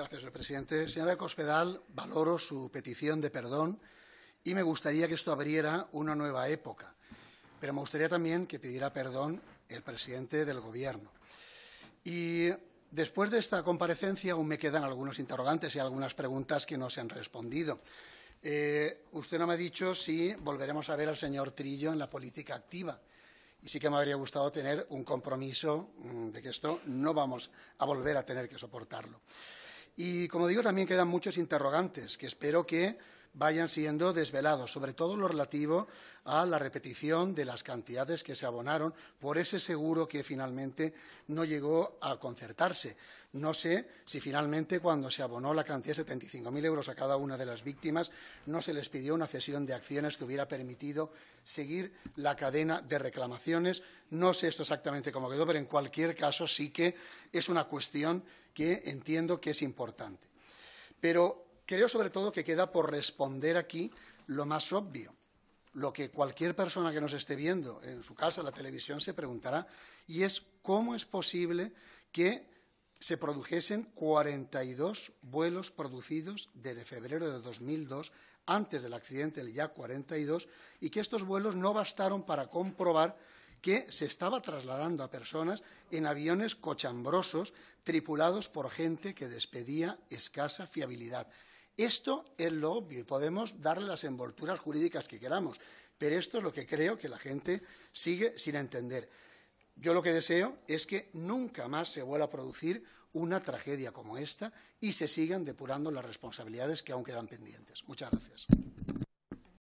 Gracias, señor presidente. Señora Cospedal, valoro su petición de perdón y me gustaría que esto abriera una nueva época. Pero me gustaría también que pidiera perdón el presidente del Gobierno. Y después de esta comparecencia aún me quedan algunos interrogantes y algunas preguntas que no se han respondido. Eh, usted no me ha dicho si volveremos a ver al señor Trillo en la política activa. Y sí que me habría gustado tener un compromiso mm, de que esto no vamos a volver a tener que soportarlo. Y como digo, también quedan muchos interrogantes que espero que vayan siendo desvelados, sobre todo lo relativo a la repetición de las cantidades que se abonaron por ese seguro que finalmente no llegó a concertarse. No sé si finalmente cuando se abonó la cantidad de 75.000 euros a cada una de las víctimas no se les pidió una cesión de acciones que hubiera permitido seguir la cadena de reclamaciones. No sé esto exactamente cómo quedó, pero en cualquier caso sí que es una cuestión que entiendo que es importante. Pero Creo sobre todo que queda por responder aquí lo más obvio, lo que cualquier persona que nos esté viendo en su casa, en la televisión, se preguntará, y es cómo es posible que se produjesen 42 vuelos producidos desde febrero de 2002, antes del accidente del ya 42, y que estos vuelos no bastaron para comprobar que se estaba trasladando a personas en aviones cochambrosos tripulados por gente que despedía escasa fiabilidad. Esto es lo obvio y podemos darle las envolturas jurídicas que queramos, pero esto es lo que creo que la gente sigue sin entender. Yo lo que deseo es que nunca más se vuelva a producir una tragedia como esta y se sigan depurando las responsabilidades que aún quedan pendientes. Muchas gracias.